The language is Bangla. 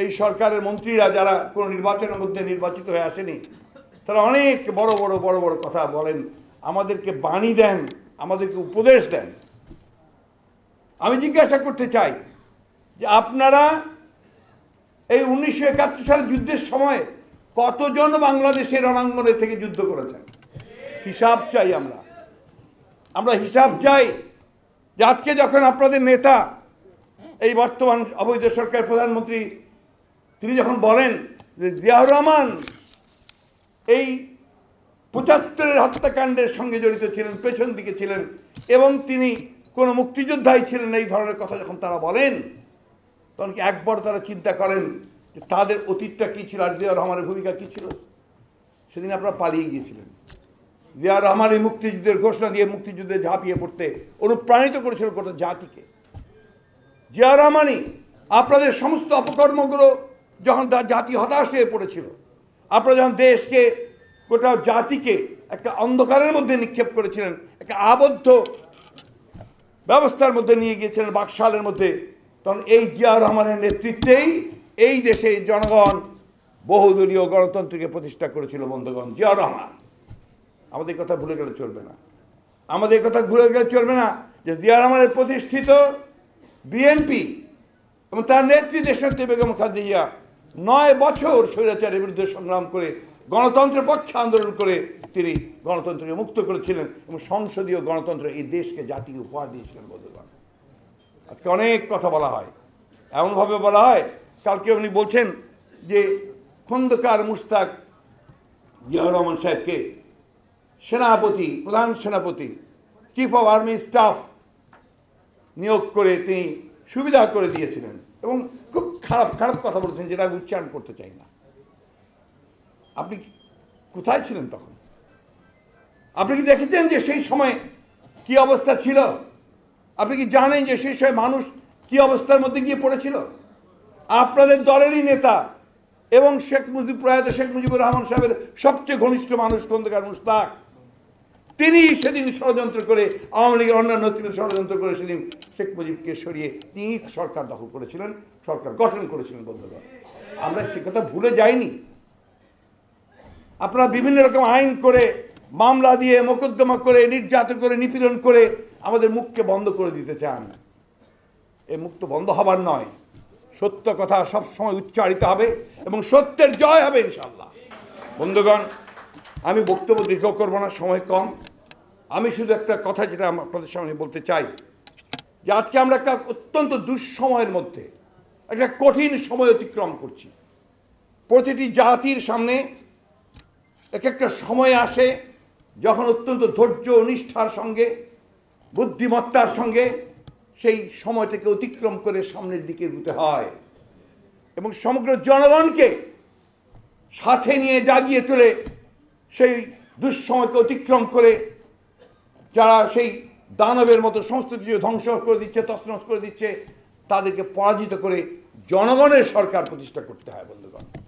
এই সরকারের মন্ত্রীরা যারা কোনো নির্বাচনের মধ্যে নির্বাচিত হয়ে আসেনি তারা অনেক বড় বড় বড় বড় কথা বলেন আমাদেরকে বাণী দেন আমাদেরকে উপদেশ দেন আমি জিজ্ঞাসা করতে চাই যে আপনারা এই উনিশশো একাত্তর সালের যুদ্ধের সময় কতজন বাংলাদেশের রণাঙ্গনে থেকে যুদ্ধ করেছেন হিসাব চাই আমরা আমরা হিসাব চাই যে আজকে যখন আপনাদের নেতা এই বর্তমান অবৈধ সরকার প্রধানমন্ত্রী তিনি যখন বলেন যে জিয়াউর রহমান এই পঁচাত্তরের হত্যাকাণ্ডের সঙ্গে জড়িত ছিলেন পেছন দিকে ছিলেন এবং তিনি কোনো মুক্তিযোদ্ধাই ছিলেন এই ধরনের কথা যখন তারা বলেন তখন কি একবার তারা চিন্তা করেন যে তাদের অতীতটা কী ছিল আর জিয়াউর রহমানের ভূমিকা কী ছিল সেদিন আপনারা পালিয়ে গিয়েছিলেন জিয়াউর রহমান এই মুক্তিযুদ্ধের ঘোষণা দিয়ে মুক্তিযুদ্ধে ঝাঁপিয়ে পড়তে অনুপ্রাণিত করেছিল গোটা জাতিকে জিয়া রহমানই আপনাদের সমস্ত অপকর্মগুলো যখন তার জাতি হতাশ হয়ে পড়েছিল আপনারা যখন দেশকে গোটা জাতিকে একটা অন্ধকারের মধ্যে নিক্ষেপ করেছিলেন একটা আবদ্ধ ব্যবস্থার মধ্যে নিয়ে গিয়েছিলেন বাকশালের মধ্যে তখন এই জিয়া রহমানের নেতৃত্বেই এই দেশে জনগণ বহুদলীয় গণতন্ত্রকে প্রতিষ্ঠা করেছিল বন্ধুগণ জিয়া রহমান আমাদের কথা ভুলে গেলে চলবে না আমাদের কথা ভুলে গেলে চলবে না যে জিয়া রহমানের প্রতিষ্ঠিত বিএনপি এবং তার নেত্রী দেশনেত্রী বেগম খাদিজা নয় বছর স্বৈরাচারের বিরুদ্ধে সংগ্রাম করে গণতন্ত্রের পক্ষে আন্দোলন করে তিনি গণতন্ত্রকে মুক্ত করেছিলেন এবং সংসদীয় গণতন্ত্র এই দেশকে জাতীয় উপহার দিয়েছিলেন বন্ধুগণ আজকে অনেক কথা বলা হয় এমনভাবে বলা হয় কালকে উনি বলছেন যে খন্দকার মুস্তাক জিয়াউর রহমান সাহেবকে সেনাপতি প্রধান সেনাপতি চিফ অফ আর্মি স্টাফ নিয়োগ করে তিনি সুবিধা করে দিয়েছিলেন এবং খুব খারাপ খারাপ কথা বলেছেন যেটা আমি উচ্চারণ করতে চাই না আপনি কোথায় ছিলেন তখন আপনি কি দেখেছেন যে সেই সময় কি অবস্থা ছিল আপনি কি জানেন যে সেই সময় মানুষ কি অবস্থার মধ্যে গিয়ে পড়েছিল আপনাদের দলেরই নেতা এবং শেখ মুজিব প্রয়াত শেখ মুজিবুর রহমান সাহেবের সবচেয়ে ঘনিষ্ঠ মানুষ খন্দকার মুস্তাক তিনি সেদিন ষড়যন্ত্র করে আওয়ামী লীগের অন্যান্য তিনি ষড়যন্ত্র করে সেদিন শেখ মুজিবকে সরিয়ে তিনি সরকার দখল করেছিলেন সরকার গঠন করেছিলেন বন্ধুগণ আমরা সে কথা ভুলে যাইনি আপনারা বিভিন্ন রকম আইন করে মামলা দিয়ে মোকদ্দমা করে নির্যাতন করে নিপীড়ন করে আমাদের মুখকে বন্ধ করে দিতে চান এই মুখ তো বন্ধ হবার নয় সত্য কথা সবসময় উচ্চারিত হবে এবং সত্যের জয় হবে ইনশাল্লাহ বন্ধুগণ আমি বক্তব্য দীর্ঘ করবো না সময় কম আমি শুধু একটা কথা যেটা আপনাদের সামনে বলতে চাই যে আজকে আমরা একটা অত্যন্ত দুঃসময়ের মধ্যে একটা কঠিন সময় অতিক্রম করছি প্রতিটি জাতির সামনে এক একটা সময় আসে যখন অত্যন্ত ধৈর্য নিষ্ঠার সঙ্গে বুদ্ধিমত্তার সঙ্গে সেই সময়টাকে অতিক্রম করে সামনের দিকে এগুতে হয় এবং সমগ্র জনগণকে সাথে নিয়ে জাগিয়ে তুলে সেই দুঃসময়কে অতিক্রম করে যারা সেই দানবের মতো সমস্ত কিছু ধ্বংস করে দিচ্ছে তছনছ করে দিচ্ছে তাদেরকে পরাজিত করে জনগণের সরকার প্রতিষ্ঠা করতে হয় বন্ধুগণ